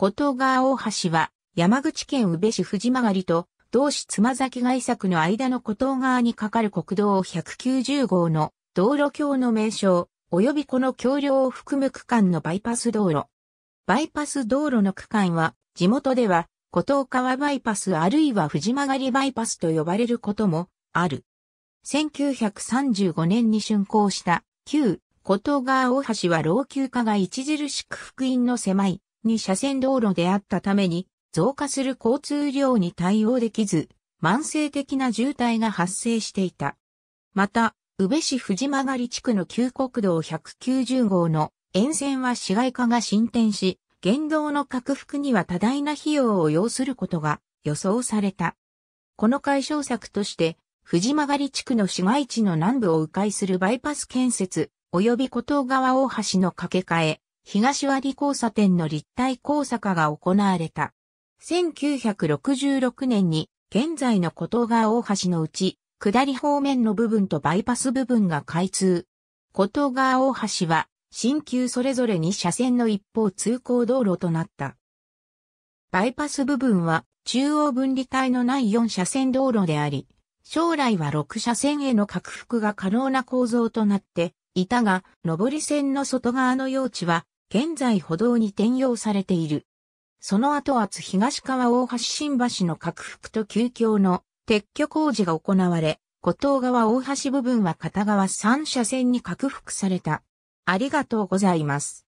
琴川大橋は山口県宇部市藤曲と同市つま崎外作の間の琴川に架かる国道190号の道路橋の名称及びこの橋梁を含む区間のバイパス道路。バイパス道路の区間は地元では琴川バイパスあるいは藤曲バイパスと呼ばれることもある。1935年に竣工した旧琴川大橋は老朽化が著しく福音の狭い2車線道路であったために、増加する交通量に対応できず、慢性的な渋滞が発生していた。また、宇部市藤曲地区の旧国道190号の沿線は市街化が進展し、言動の拡幅には多大な費用を要することが予想された。この解消策として、藤曲地区の市街地の南部を迂回するバイパス建設、及び古東川大橋の架け替え、東割交差点の立体交差化が行われた。1966年に現在の琴川大橋のうち、下り方面の部分とバイパス部分が開通。琴川大橋は、新旧それぞれに車線の一方通行道路となった。バイパス部分は、中央分離帯のない4車線道路であり、将来は6車線への拡幅が可能な構造となっていたが、上り線の外側の用地は現在歩道に転用されている。その後厚東川大橋新橋の拡幅と急橋の撤去工事が行われ、古東川大橋部分は片側3車線に拡幅された。ありがとうございます。